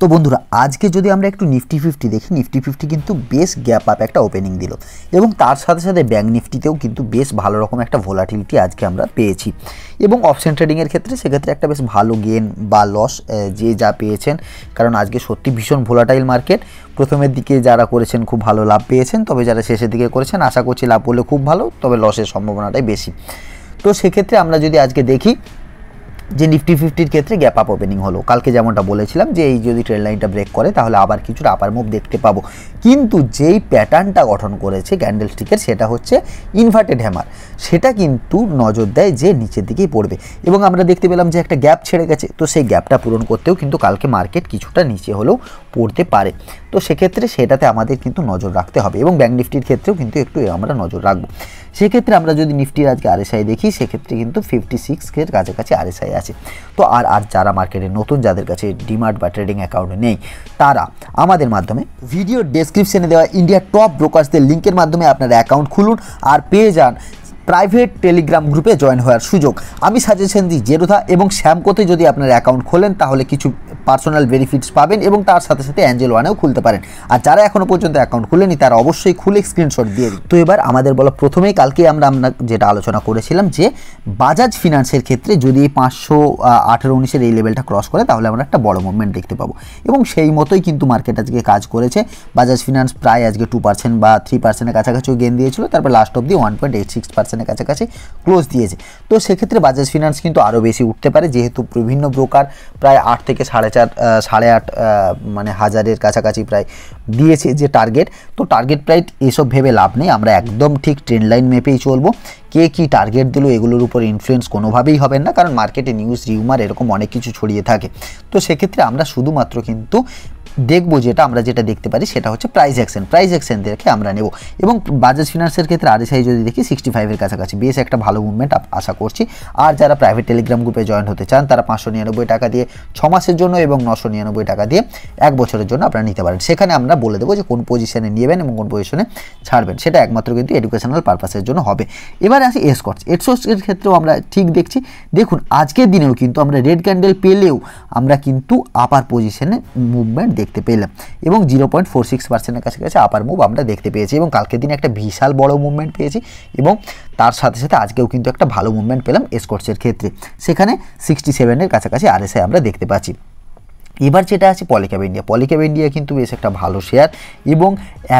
তো বন্ধুরা আজকে যদি আমরা একটু নিফটি ফিফটি দেখি নিফটি ফিফটি কিন্তু বেশ গ্যাপ আপ একটা ওপেনিং দিল এবং তার সাথে সাথে ব্যাঙ্ক নিফটিতেও কিন্তু বেশ ভালো রকম একটা ভোলাটিলিটি আজকে আমরা পেয়েছি এবং অপশন ট্রেডিংয়ের ক্ষেত্রে সেক্ষেত্রে একটা বেশ ভালো গেন বা লস যে যা পেয়েছেন কারণ আজকে সত্যি ভীষণ ভোলাটাইল মার্কেট প্রথমের দিকে যারা করেছেন খুব ভালো লাভ পেয়েছেন তবে যারা শেষের দিকে করেছেন আশা করছি লাভ করলে খুব ভালো তবে লসের সম্ভাবনাটাই বেশি তো সেক্ষেত্রে আমরা যদি আজকে দেখি যে নিফটি ফিফটির ক্ষেত্রে গ্যাপ আপ ওপেনিং হলো কালকে যেমনটা বলেছিলাম যে এই যদি ট্রেন লাইনটা ব্রেক করে তাহলে আবার কিছুটা আপার মুভ দেখতে পাবো কিন্তু যেই প্যাটার্নটা গঠন করেছে ক্যান্ডেল স্টিকের সেটা হচ্ছে ইনভার্টেড হ্যামার সেটা কিন্তু নজর দেয় যে নিচের দিকেই পড়বে এবং আমরা দেখতে পেলাম যে একটা গ্যাপ ছেড়ে গেছে তো সেই গ্যাপটা পূরণ করতেও কিন্তু কালকে মার্কেট কিছুটা নিচে হলেও পড়তে পারে তো সেক্ষেত্রে সেটাতে আমাদের কিন্তু নজর রাখতে হবে এবং ব্যাঙ্ক নিফটির ক্ষেত্রেও কিন্তু একটু আমরা নজর রাখবো সেক্ষেত্রে আমরা যদি নিফটির আজকে আরএসআই দেখি সেক্ষেত্রে কিন্তু ফিফটি সিক্সের কাছাকাছি আরএসআই আছে তো আর আর যারা মার্কেটে নতুন যাদের কাছে ডিমার্ট বা ট্রেডিং অ্যাকাউন্ট নেই তারা আমাদের মাধ্যমে ভিডিও ডেসক্রিপশানে দেওয়া ইন্ডিয়ার টপ ব্রোকার্সদের লিঙ্কের মাধ্যমে আপনারা অ্যাকাউন্ট খুলুন আর পেয়ে যান প্রাইভেট টেলিগ্রাম গ্রুপে জয়েন হওয়ার সুযোগ আমি সাজেশন দিই জেরোধা এবং শ্যামকোতে যদি আপনার অ্যাকাউন্ট খোলেন তাহলে কিছু পার্সোনাল বেনিফিটস পাবেন এবং তার সাথে সাথে অ্যাঞ্জেল ওয়ানেও খুলতে পারেন আর যারা এখনও পর্যন্ত অ্যাকাউন্ট খুলেনি তারা অবশ্যই খুলে স্ক্রিনশট দিয়ে দিন তো এবার আমাদের বলা প্রথমেই কালকে আমরা আমরা যেটা আলোচনা করেছিলাম যে বাজাজ ফিনান্সের ক্ষেত্রে যদি পাঁচশো আঠেরো উনিশের এই লেভেলটা ক্রস করে তাহলে আমরা একটা বড় মুভমেন্ট দেখতে পাবো এবং সেই মতোই কিন্তু মার্কেট আজকে কাজ করেছে বাজাজ ফিনান্স প্রায় আজকে টু পার্সেন্ট বা থ্রি পার্সেন্টের কাছাকাছিও গেন দিয়েছিল তারপর last the one point eight six percent পার্সেন্টের কাছাকাছি ক্লোজ দিয়েছে তো সেক্ষেত্রে বাজাজ ফিনান্স কিন্তু আরও বেশি উঠতে পারে যেহেতু বিভিন্ন ব্রোকার প্রায় আট থেকে সাড়ে চার সাড়ে আট মানে হাজারের কাছাকাছি প্রায় দিয়েছে যে টার্গেট তো টার্গেট প্রায় এসব ভেবে লাভ নেই আমরা একদম ঠিক ট্রেন লাইন মেপেই চলবো কে কি টার্গেট দিল এগুলোর উপর ইনফ্লুয়েন্স কোনোভাবেই হবে না কারণ মার্কেটে নিউজ রিউমার এরকম অনেক কিছু ছড়িয়ে থাকে তো সেক্ষেত্রে আমরা শুধুমাত্র কিন্তু দেখব যেটা আমরা যেটা দেখতে পারি সেটা হচ্ছে প্রাইস অ্যাকশন প্রাইস অ্যাকশন দেখে আমরা নেব এবং বাজাজ ফিনান্সের ক্ষেত্রে আরএসআই যদি দেখি সিক্সটি ফাইভের কাছাকাছি বেশ একটা ভালো মুভমেন্ট আশা করছি আর যারা প্রাইভেট টেলিগ্রাম গ্রুপে জয়েন হতে চান তারা পাঁচশো নিরানব্বই টাকা দিয়ে ছ মাসের জন্য এবং নশো নিরানব্বই টাকা দিয়ে এক বছরের জন্য আপনারা নিতে পারেন সেখানে আমরা বলে দেবো যে কোন পজিশনে নেবেন এবং কোন পজিশনে ছাড়বেন সেটা একমাত্র কিন্তু এডুকেশনাল পারপাসের জন্য হবে এবার আসি এসকটস এডসকর্টসের ক্ষেত্রেও আমরা ঠিক দেখছি দেখুন আজকের দিনেও কিন্তু আমরা রেড ক্যান্ডেল পেলেও আমরা কিন্তু আপার পজিশনে মুভমেন্ট দেখছি দেখতে পেলাম এবং জিরো পয়েন্ট ফোর সিক্স পার্সেন্টের কাছাকাছি আপার মুভ আমরা দেখতে পেয়েছি এবং কালকের দিনে একটা বিশাল বড় মুভমেন্ট পেয়েছি এবং তার সাথে সাথে আজকেও কিন্তু একটা ভালো মুভমেন্ট পেলাম এসকোর্সের ক্ষেত্রে সেখানে সিক্সটি সেভেনের কাছাকাছি আরএসআই আমরা দেখতে পাচ্ছি এবার যেটা আছে পলিক্যাব ইন্ডিয়া পলিক্যাব ইন্ডিয়া কিন্তু বেশ একটা ভালো শেয়ার এবং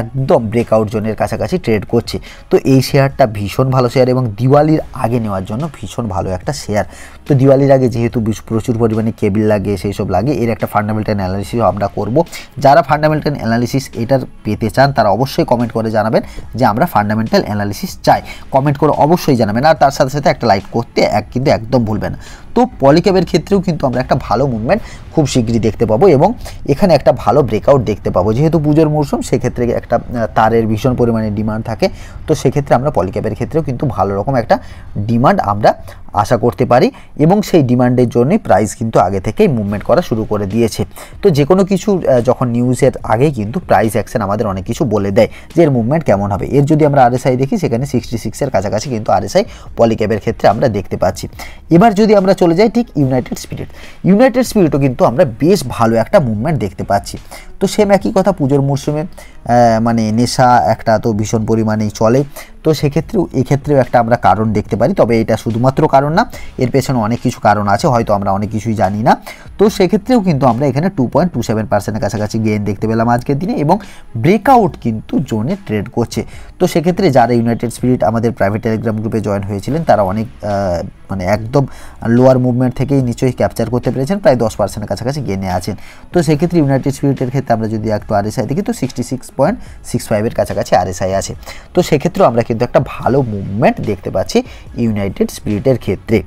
একদম ব্রেকআউট জোনের কাছাকাছি ট্রেড করছে তো এই শেয়ারটা ভীষণ ভালো শেয়ার এবং দিওয়ালির আগে নেওয়ার জন্য ভীষণ ভালো একটা শেয়ার তো দিওয়ালির আগে যেহেতু প্রচুর পরিমাণে কেবিল লাগে সেই সব লাগে এর একটা ফান্ডামেন্টাল অ্যানালিসিস আমরা করব যারা ফান্ডামেন্টাল অ্যানালিসিস এটার পেতে চান তারা অবশ্যই কমেন্ট করে জানাবেন যে আমরা ফান্ডামেন্টাল অ্যানালিসিস চাই কমেন্ট করে অবশ্যই জানাবেন আর তার সাথে সাথে একটা লাইক করতে এক কিন্তু একদম ভুলবেন না তো পলিক্যাবের ক্ষেত্রেও কিন্তু আমরা একটা ভালো মুভমেন্ট খুব শীঘ্রই দেখতে পাবো এবং এখানে একটা ভালো ব্রেকআউট দেখতে পাবো যেহেতু পুজোর মরশুম সেক্ষেত্রে একটা তারের ভীষণ পরিমাণে ডিমান্ড থাকে তো সেক্ষেত্রে আমরা পলিক্যাবের ক্ষেত্রেও কিন্তু ভালো রকম একটা ডিমান্ড আমরা আশা করতে পারি এবং সেই ডিমান্ডের জন্য প্রাইস কিন্তু আগে থেকেই মুভমেন্ট করা শুরু করে দিয়েছে তো যে কোনো কিছু যখন নিউজের আগে কিন্তু প্রাইস অ্যাকশন আমাদের অনেক কিছু বলে দেয় যে এর মুভমেন্ট কেমন হবে এর যদি আমরা আরএসআই দেখি সেখানে সিক্সটি সিক্সের কাছাকাছি কিন্তু আরএসআই পলিক্যাবের ক্ষেত্রে আমরা দেখতে পাচ্ছি এবার যদি আমরা চলে যাই ঠিক ইউনাইটেড স্পিরিট ইউনাইটেড স্পিরিটও কিন্তু আমরা বেশ ভালো একটা মুভমেন্ট দেখতে পাচ্ছি তো সেম একই কথা পুজোর মরশুমে মানে নেশা একটা তো ভীষণ পরিমাণেই চলে তো সেক্ষেত্রেও এক্ষেত্রেও একটা আমরা কারণ দেখতে পারি তবে এটা শুধুমাত্র কারণ না এর পেছনে অনেক কিছু কারণ আছে হয়তো আমরা অনেক কিছুই জানি না তো সেক্ষেত্রেও কিন্তু আমরা এখানে টু পয়েন্ট টু সেভেন পার্সেন্টের কাছাকাছি গেন দেখতে পেলাম আজকের দিনে এবং ব্রেকআউট কিন্তু জোনে ট্রেড করছে তো সেক্ষেত্রে যারা ইউনাইটেড স্পিরিট আমাদের প্রাইভেট টেলিগ্রাম গ্রুপে জয়েন হয়েছিলেন তারা অনেক মানে একদম লোয়ার মুভমেন্ট থেকেই নিশ্চয়ই ক্যাপচার করতে পেরেছেন প্রায় দশ পার্সেন্টের কাছাকাছি গেনে আছেন তো সেক্ষেত্রে ইউনাইটেড স্পিরিটের ক্ষেত্রে ক্ষেত্রে আমরা যদি একটু আরএসআই দেখি তো সিক্সটি সিক্স পয়েন্ট সিক্স ফাইভের কাছাকাছি আরএসআই আছে তো সেক্ষেত্রেও আমরা কিন্তু একটা ভালো মুভমেন্ট দেখতে পাচ্ছি ইউনাইটেড স্পিরিটের ক্ষেত্রে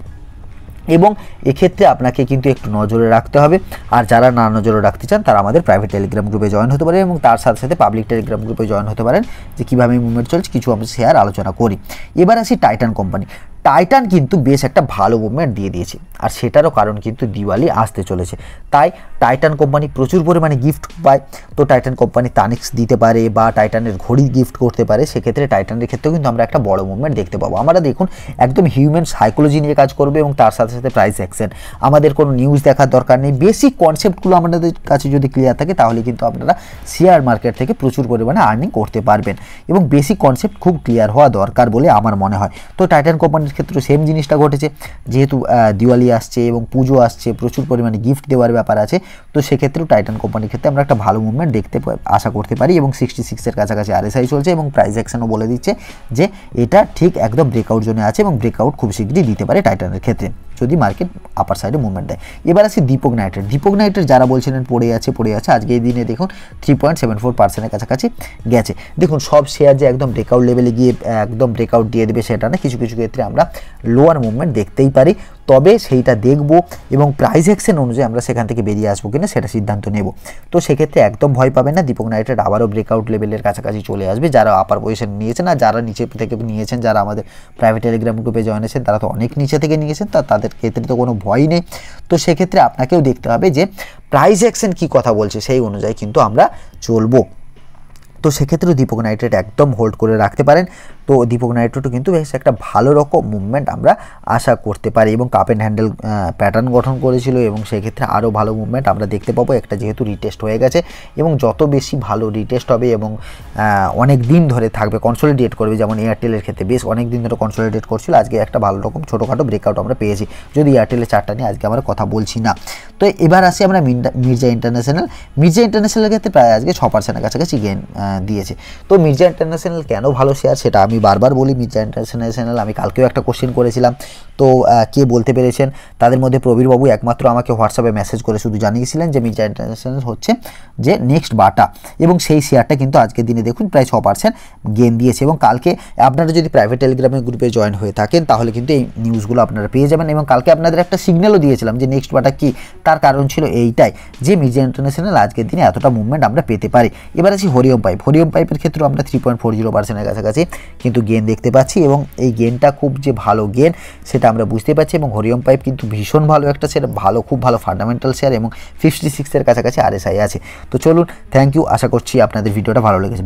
এবং এক্ষেত্রে আপনাকে কিন্তু একটু নজরে রাখতে হবে আর যারা না নজরে রাখতে চান তারা আমাদের প্রাইভেট টেলিগ্রাম গ্রুপে জয়েন হতে পারেন এবং তার সাথে সাথে পাবলিক টেলিগ্রাম গ্রুপে জয়েন হতে পারেন যে কীভাবে মুভমেন্ট চলছে কিছু আমরা শেয়ার আলোচনা করি এবার আসি টাইটান কোম্পানি টাইটান কিন্তু বেশ একটা ভালো মুভমেন্ট দিয়ে দিয়েছে আর সেটারও কারণ কিন্তু দিওয়ালি আসতে চলেছে তাই টাইটান কোম্পানি প্রচুর পরিমাণে গিফট পায় তো টাইটান কোম্পানি তানিক্স দিতে পারে বা টাইটানের ঘড়ি গিফট করতে পারে সেক্ষেত্রে টাইটানের ক্ষেত্রেও কিন্তু আমরা একটা বড় মুভমেন্ট দেখতে পাবো আমরা দেখুন একদম হিউম্যান সাইকোলজি নিয়ে কাজ করবে এবং তার সাথে সাথে প্রাইস অ্যাকশন আমাদের কোনো নিউজ দেখার দরকার নেই বেসিক কনসেপ্টগুলো আমাদের কাছে যদি ক্লিয়ার থাকে তাহলে কিন্তু আপনারা শেয়ার মার্কেট থেকে প্রচুর পরিমাণে আর্নিং করতে পারবেন এবং বেসিক কনসেপ্ট খুব ক্লিয়ার হওয়া দরকার বলে আমার মনে হয় তো টাইটান কোম্পানির ক্ষেত্রে সেম জিনিসটা ঘটেছে যেহেতু দিওয়ালি আসছে এবং পুজো আসছে প্রচুর পরিমাণে গিফট দেওয়ার ব্যাপার আছে তো সেক্ষেত্রেও টাইটান কোম্পানির ক্ষেত্রে আমরা একটা ভালো মুভমেন্ট দেখতে আশা করতে পারি এবং সিক্সটি সিক্সের কাছাকাছি আরএসআই চলছে এবং প্রাইস অ্যাকশনও বলে দিচ্ছে যে এটা ঠিক একদম ব্রেকআউট জোনে আছে এবং ব্রেকআউট খুব শীঘ্রই দিতে পারে টাইটানের ক্ষেত্রে যদি মার্কেট আপার সাইডে মুভমেন্ট দেয় এবার আছে দীপক নাইটের দীপক নাইটের যারা বলছিলেন পড়ে আছে পড়ে আছে আজকে এই দিনে দেখুন থ্রি পয়েন্ট সেভেন ফোর পার্সেন্টের কাছাকাছি গেছে দেখুন সব শেয়ার যে একদম ব্রেকআউট লেভেলে গিয়ে একদম ব্রেকআউট দিয়ে দেবে সেটা না কিছু কিছু ক্ষেত্রে আমরা লোয়ার মুভমেন্ট দেখতেই পারি তবে সেইটা দেখবো এবং প্রাইস অ্যাকশন অনুযায়ী আমরা সেখান থেকে বেরিয়ে আসবো কিনা সেটা সিদ্ধান্ত নেব তো সেক্ষেত্রে একদম ভয় পাবে না দীপক নাইটেড আবারও ব্রেকআউট লেভেলের কাছাকাছি চলে আসবে যারা আপার পজিশন নিয়েছেন আর যারা নিচে থেকে নিয়েছেন যারা আমাদের প্রাইভেট টেলিগ্রাম গ্রুপে জয়েন আছেন তারা তো অনেক নিচে থেকে নিয়েছেন তা তাদের ক্ষেত্রে তো কোনো ভয় নেই তো সেক্ষেত্রে আপনাকেও দেখতে হবে যে প্রাইস অ্যাকশন কী কথা বলছে সেই অনুযায়ী কিন্তু আমরা চলবো তো সেক্ষেত্রেও দীপক নাইট্রেট একদম হোল্ড করে রাখতে পারেন তো দীপক নাইট্রোটু কিন্তু বেশ একটা ভালো রকম মুভমেন্ট আমরা আশা করতে পারি এবং কাপ অ্যান্ড হ্যান্ডেল প্যাটার্ন গঠন করেছিল এবং সেক্ষেত্রে আরও ভালো মুভমেন্ট আমরা দেখতে পাবো একটা যেহেতু রিটেস্ট হয়ে গেছে এবং যত বেশি ভালো রিটেস্ট হবে এবং অনেক দিন ধরে থাকবে কনসোলিডেট করবে যেমন এয়ারটেলের ক্ষেত্রে বেশ অনেক দিন ধরে কনসোলিডেট করছিল আজকে একটা ভালো রকম ছোটোখাটো ব্রেকআউট আমরা পেয়েছি যদি এয়ারটেলের চারটা নিয়ে আজকে আমরা কথা বলছি না তো এবার আসি আমরা মির্জা ইন্টারন্যাশনাল মির্জা ইন্টারন্যাশনালের ক্ষেত্রে প্রায় আজকে ছ পার্সেন্টের কাছাকাছি গেন দিয়েছে তো মির্জা ইন্টারন্যাশনাল কেন ভালো শেয়ার সেটা আমি বারবার বলি মির্জা ইন্টারন্যাশনাল আমি কালকেও একটা কোশ্চেন করেছিলাম তো কে বলতে পেরেছেন তাদের মধ্যে প্রবীরবাবু একমাত্র আমাকে হোয়াটসঅ্যাপে মেসেজ করে শুধু জানিয়েছিলেন যে মির্জা ইন্টারন্যাশনাল হচ্ছে যে নেক্সট বাটা এবং সেই শেয়ারটা কিন্তু আজকের দিনে দেখুন প্রায় ছ পার্সেন্ট গেন দিয়েছে এবং কালকে আপনারা যদি প্রাইভেট টেলিগ্রামের গ্রুপে জয়েন হয়ে থাকেন তাহলে কিন্তু এই নিউজগুলো আপনারা পেয়ে যাবেন এবং কালকে আপনাদের একটা সিগন্যালও দিয়েছিলাম যে নেক্সট বাটা কী তার কারণ ছিল এইটাই যে মির্জা ইন্টারন্যাশনাল আজকের দিনে এতটা মুভমেন্ট আমরা পেতে পারি এবার আছি হরিওম পাইপ হরিওম পাইপের ক্ষেত্রেও আমরা থ্রি পয়েন্ট ফোর জিরো পার্সেন্টের কাছাকাছি কিন্তু গেন দেখতে পাচ্ছি এবং এই গেনটা খুব যে ভালো গেন সেটা আমরা বুঝতে পারছি এবং হরিয়ম পাইপ কিন্তু ভীষণ ভালো একটা শেয়ার ভালো খুব ভালো ফান্ডামেন্টাল শেয়ার এবং ফিফটি সিক্সের কাছাকাছি আরএসআই আছে তো চলুন থ্যাংক ইউ আশা করছি আপনাদের ভিডিওটা ভালো লেগেছে